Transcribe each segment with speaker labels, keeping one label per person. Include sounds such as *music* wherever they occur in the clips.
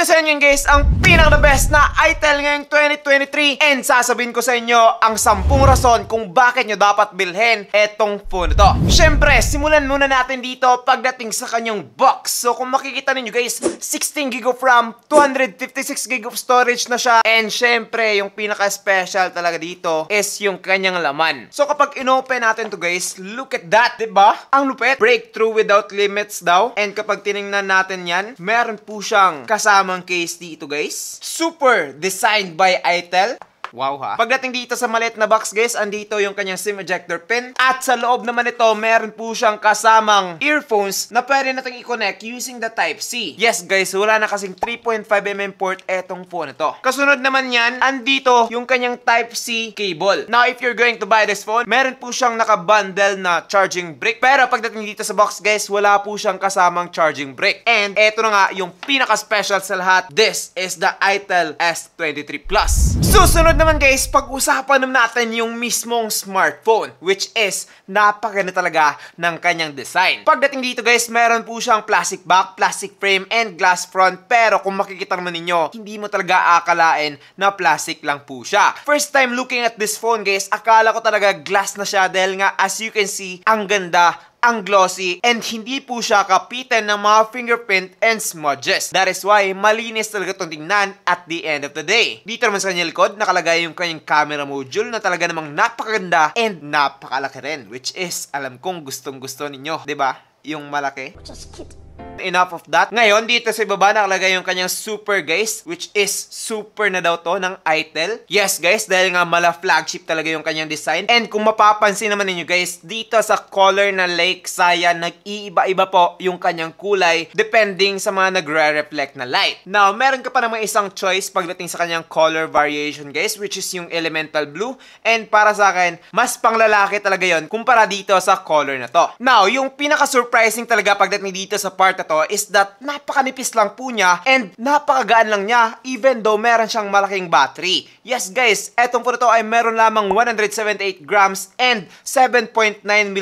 Speaker 1: Ipapakita sa inyo guys ang pinaka the best na ITEL ngayong 2023 and sasabihin ko sa inyo ang 10 rason kung bakit nyo dapat bilhin etong phone to. Siyempre, simulan muna natin dito pagdating sa kanyang box. So kung makikita ninyo guys, 16GB of RAM, 256GB of storage na siya and syempre yung pinaka-special talaga dito is yung kanyang laman. So kapag inopen natin to guys, look at that, ba? Diba? Ang lupet. Breakthrough without limits daw. And kapag tiningnan natin yan, meron po siyang kasama namang case dito guys. Super designed by ITEL. Wow ha. Pagdating dito sa maliit na box guys, andito yung kanyang SIM ejector pin. At sa loob naman ito, meron po siyang kasamang earphones na pwede natin i-connect using the Type-C. Yes guys, wala na kasing 3.5mm port etong phone ito. Kasunod naman yan, andito yung kanyang Type-C cable. Now if you're going to buy this phone, meron po siyang nakabundle na charging brick. Pero pagdating dito sa box guys, wala po siyang kasamang charging brick. And eto na nga yung pinaka-special sa lahat. This is the ITEL S23 Plus. Susunod naman guys, pag-usapan naman natin yung mismong smartphone which is napakaganda talaga ng kanyang design. Pagdating dito guys, meron po siyang plastic back, plastic frame, and glass front pero kung makikita naman ninyo, hindi mo talaga akalain na plastic lang po siya. First time looking at this phone guys, akala ko talaga glass na siya dahil nga as you can see, ang ganda ang glossy and hindi po siya kapitan ng mga fingerprint and smudges. That is why malinis talaga itong tingnan at the end of the day. Dito naman sa kanyang likod, nakalagay yung kanyang camera module na talaga namang napakaganda and napakalaki rin which is alam kong gustong gusto ninyo, 'di ba? Yung malaki. Just kidding. Enough of that. Ngayon, dito sa ibaba nakalagay yung kanyang super guys, which is super na daw to ng ITEL. Yes guys, dahil nga mala flagship talaga yung kanyang design. And kung mapapansin naman ninyo guys, dito sa color na Lake Saya, nag-iiba-iba po yung kanyang kulay depending sa mga nagre-reflect na light. Now, meron ka pa naman isang choice pagdating sa kanyang color variation guys, which is yung elemental blue. And para sa akin, mas panglalaki talaga yon kumpara dito sa color na to. Now, yung pinaka-surprising talaga pagdating dito sa part part na to is that napakanipis lang po niya and napakagaan lang niya even though meron siyang malaking battery. Yes guys, etong po to ay meron lamang 178 grams and 7.9 mm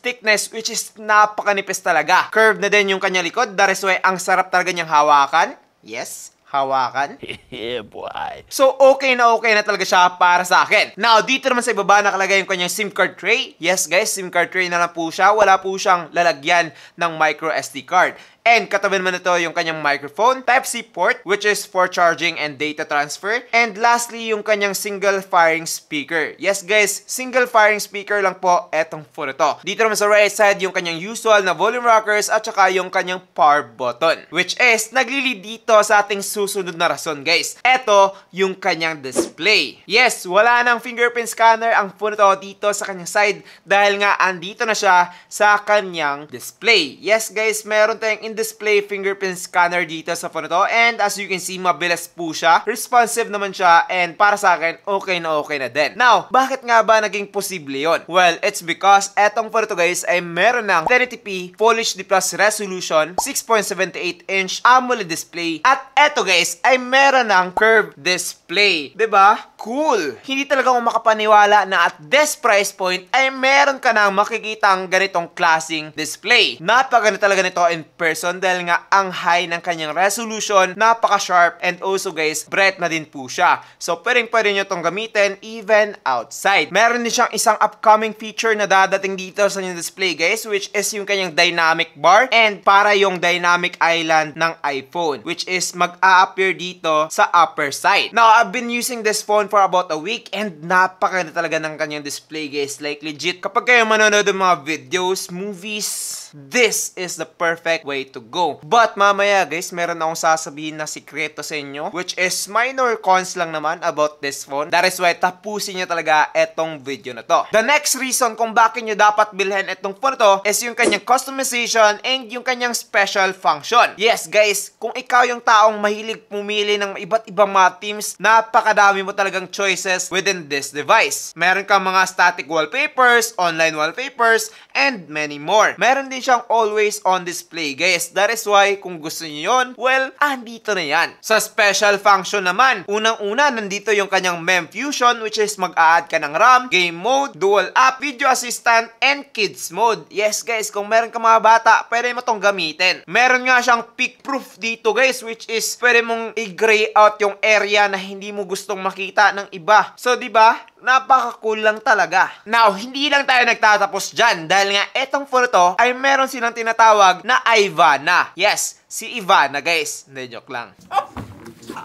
Speaker 1: thickness which is napakanipis talaga. Curved na din yung kanya likod, that is why ang sarap talaga niyang hawakan. Yes hawakan. *laughs* yeah, boy. So, okay na okay na talaga siya para sa akin. Now, dito naman sa ibaba nakalagay yung kanyang SIM card tray. Yes, guys, SIM card tray na lang po siya. Wala po siyang lalagyan ng micro SD card. And katabi naman ito yung kanyang microphone, Type-C port, which is for charging and data transfer. And lastly, yung kanyang single firing speaker. Yes guys, single firing speaker lang po etong phone ito. Dito naman sa right side, yung kanyang usual na volume rockers at saka yung kanyang power button. Which is, naglili dito sa ating susunod na rason guys. Ito, yung kanyang display. Yes, wala nang fingerprint scanner ang phone ito dito sa kanyang side dahil nga andito na siya sa kanyang display. Yes guys, meron tayong in-display fingerprint scanner dito sa phone to. And as you can see, mabilis po siya. Responsive naman siya and para sa akin, okay na okay na din. Now, bakit nga ba naging posible yon? Well, it's because etong phone to guys ay meron ng 1080p Full HD Plus resolution, 6.78 inch AMOLED display, at eto guys ay meron ng curved display. ba? Diba? cool. Hindi talaga ako makapaniwala na at this price point ay meron ka nang makikita ang ganitong klasing display. Napaganda talaga nito in person dahil nga ang high ng kanyang resolution, napaka-sharp and also guys, bright na din po siya. So, pwedeng pwede nyo itong gamitin even outside. Meron din siyang isang upcoming feature na dadating dito sa kanyang display guys, which is yung kanyang dynamic bar and para yung dynamic island ng iPhone, which is mag-a-appear dito sa upper side. Now, I've been using this phone for for about a week and napakaganda talaga ng kanyang display guys. Like legit, kapag kayo manonood ng mga videos, movies, this is the perfect way to go. But mamaya guys, meron akong sasabihin na sikreto sa inyo which is minor cons lang naman about this phone. That is why tapusin nyo talaga etong video na to. The next reason kung bakit nyo dapat bilhin etong phone to is yung kanyang customization and yung kanyang special function. Yes guys, kung ikaw yung taong mahilig pumili ng iba't ibang mga teams, napakadami mo talagang choices within this device. Meron kang mga static wallpapers, online wallpapers, and many more. Meron din siyang always on display guys. That is why kung gusto niyo yon, well, andito na yan. Sa special function naman, unang-una nandito yung kanyang mem fusion which is mag-a-add ka ng RAM, game mode, dual app, video assistant, and kids mode. Yes guys, kung meron ka mga bata, pwede mo tong gamitin. Meron nga siyang peak proof dito guys which is pwede mong i-gray out yung area na hindi mo gustong makita ng iba. So, di ba? napaka-cool lang talaga. Now, hindi lang tayo nagtatapos dyan dahil nga etong photo ay meron silang tinatawag na Ivana. Yes, si Ivana guys. Hindi, joke lang.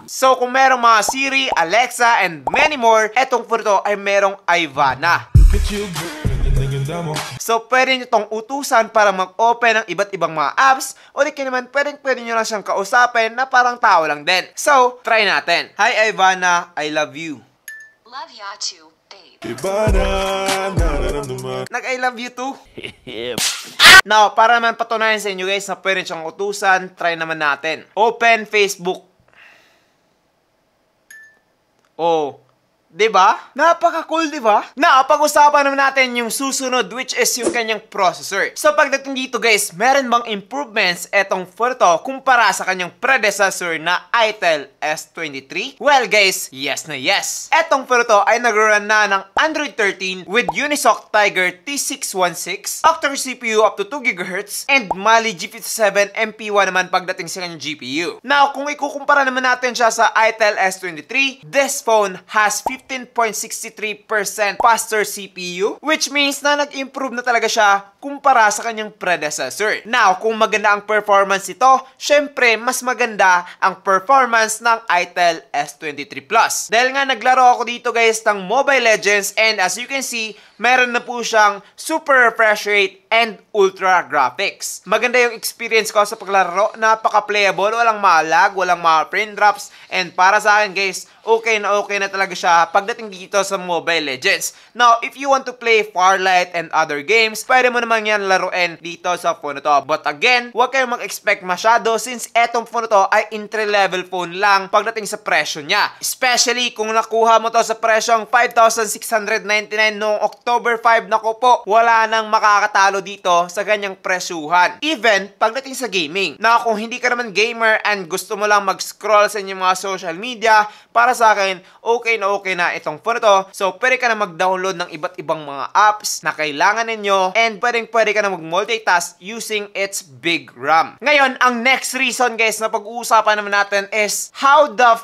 Speaker 1: So kung merong mga Siri, Alexa, and many more, etong photo ay merong Ivana. So, pwede nyo tong utusan para mag-open ng iba't ibang mga apps o di naman pwede, pwede nyo lang siyang kausapin na parang tao lang din. So, try natin. Hi Ivana, I love you. Love ya too. Nag-I love you too? Ah! Now, para naman patunayan sa inyo guys na pwede siyang utusan, try naman natin. Open Facebook. Oh, 'Di ba? Napaka-cool, 'di ba? Na pag-usapan naman natin yung susunod which is yung kanyang processor. So pagdating dito, guys, meron bang improvements etong Forto kumpara sa kanyang predecessor na Itel S23? Well, guys, yes na yes. Etong Forto ay nagrun na ng Android 13 with Unisoc Tiger T616, octa-core CPU up to 2 GHz, and Mali G57 MP1 naman pagdating sa kanyang GPU. Now, kung ikukumpara naman natin siya sa Itel S23, this phone has 15.63% faster CPU, which means na nag-improve na talaga siya kumpara sa kanyang predecessor. Now, kung maganda ang performance nito, syempre mas maganda ang performance ng ITEL S23 Plus. Dahil nga naglaro ako dito guys ng Mobile Legends and as you can see, meron na po siyang super refresh rate and ultra graphics. Maganda yung experience ko sa paglaro, napaka-playable, walang malag, walang mga frame drops, and para sa akin guys, okay na okay na talaga siya pagdating dito sa Mobile Legends. Now, if you want to play Farlight and other games, pwede mo naman lamang yan laruin dito sa phone to. But again, huwag kayong mag-expect masyado since etong phone to ay entry level phone lang pagdating sa presyo niya. Especially kung nakuha mo to sa presyong 5,699 noong October 5, nako po, wala nang makakatalo dito sa ganyang presyuhan. Even pagdating sa gaming. Na kung hindi ka naman gamer and gusto mo lang mag-scroll sa inyong mga social media, para sa akin, okay na okay na itong phone to. So, pwede ka na mag-download ng iba't ibang mga apps na kailangan ninyo and pwede tuwing pwede ka na mag-multitask using its big RAM. Ngayon, ang next reason guys na pag-uusapan naman natin is how the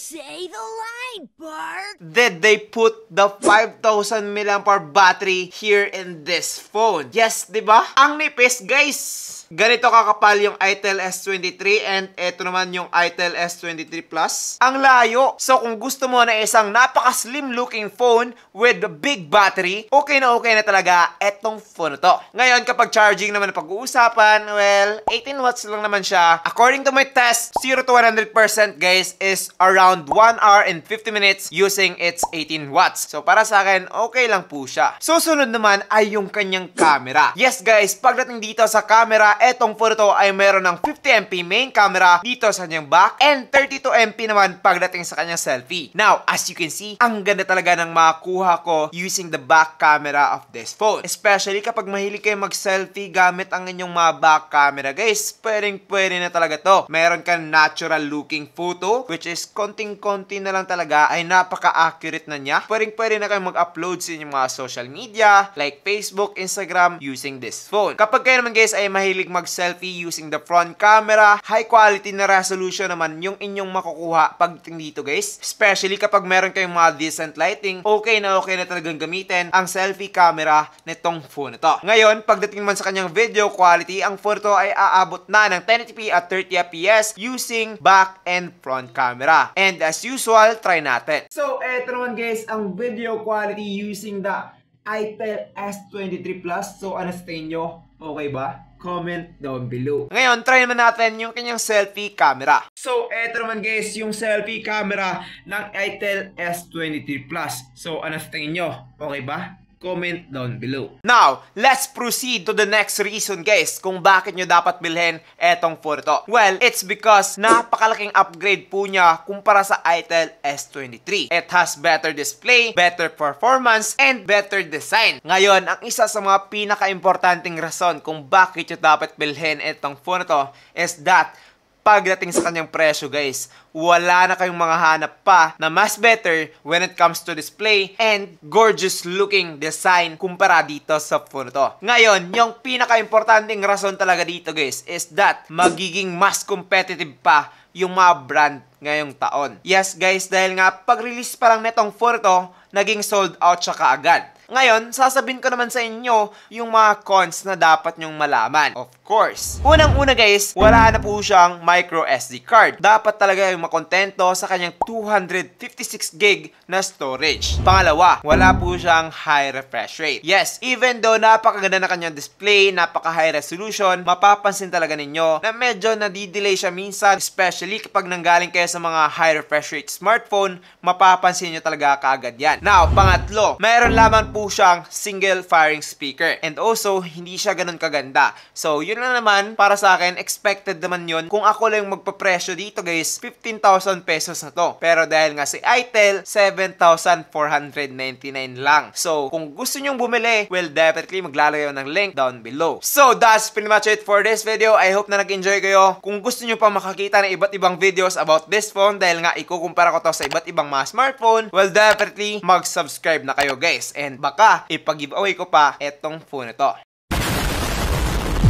Speaker 1: Say the line, Bart! Did they put the 5,000 mAh battery here in this phone? Yes, di ba? Ang nipis, guys! Ganito kakapal yung ITEL S23 and ito naman yung ITEL S23 Plus. Ang layo! So kung gusto mo na isang napaka-slim looking phone with a big battery, okay na okay na talaga etong phone to. Ngayon kapag charging naman pag-uusapan, well, 18 watts lang naman siya. According to my test, 0 to 100% guys is around 1 hour and 50 minutes using its 18 watts. So para sa akin, okay lang po siya. Susunod naman ay yung kanyang camera. Yes guys, pagdating dito sa camera, etong phone to ay meron ng 50MP main camera dito sa kanyang back and 32MP naman pagdating sa kanyang selfie. Now, as you can see, ang ganda talaga ng makuha ko using the back camera of this phone. Especially kapag mahilig kayo mag-selfie gamit ang inyong mga back camera guys, pwedeng pwede na talaga to. Meron kang natural looking photo which is konting-konti na lang talaga ay napaka-accurate na niya. Pwedeng pwede na kayo mag-upload sa inyong mga social media like Facebook, Instagram using this phone. Kapag kayo naman guys ay mahilig mag-selfie using the front camera. High quality na resolution naman yung inyong makukuha pagdating dito guys. Especially kapag meron kayong mga decent lighting, okay na okay na talagang gamitin ang selfie camera nitong phone na to. Ngayon, pagdating naman sa kanyang video quality, ang phone to ay aabot na ng 1080p at 30fps using back and front camera. And as usual, try natin. So, eto naman guys, ang video quality using the itel S23 Plus. So, ano sa tingin nyo? Okay ba? comment down below. Ngayon, try naman natin yung kanyang selfie camera. So, eto naman guys, yung selfie camera ng Itel S23 Plus. So, ano sa tingin nyo? Okay ba? comment down below. Now, let's proceed to the next reason guys kung bakit nyo dapat bilhin etong Forto. Well, it's because napakalaking upgrade po niya kumpara sa ITEL S23. It has better display, better performance, and better design. Ngayon, ang isa sa mga pinaka-importanting rason kung bakit nyo dapat bilhin etong Forto is that pagdating sa kanyang presyo guys. Wala na kayong mga hanap pa na mas better when it comes to display and gorgeous looking design kumpara dito sa phone to. Ngayon, yung pinaka-importanting rason talaga dito guys is that magiging mas competitive pa yung mga brand ngayong taon. Yes guys, dahil nga pag-release pa lang netong phone to, naging sold out siya kaagad. Ngayon, sasabihin ko naman sa inyo yung mga cons na dapat nyong malaman. Of course. Unang-una guys, wala na po siyang micro SD card. Dapat talaga yung makontento sa kanyang 256 gig na storage. Pangalawa, wala po siyang high refresh rate. Yes, even though napakaganda na kanyang display, napaka-high resolution, mapapansin talaga ninyo na medyo nadidelay siya minsan, especially kapag nanggaling kayo sa mga high refresh rate smartphone, mapapansin nyo talaga kaagad yan. Now, pangatlo, meron lamang po po siyang single firing speaker. And also, hindi siya ganun kaganda. So, yun na naman, para sa akin, expected naman yun. Kung ako lang magpapresyo dito guys, 15,000 pesos na to. Pero dahil nga si Itel, 7,499 lang. So, kung gusto nyong bumili, well, definitely maglalagay ako ng link down below. So, that's pretty much it for this video. I hope na nag-enjoy kayo. Kung gusto nyo pa makakita ng iba't ibang videos about this phone, dahil nga ikukumpara ko to sa iba't ibang mga smartphone, well, definitely mag-subscribe na kayo guys. And baka ipag-giveaway ko pa etong phone na to.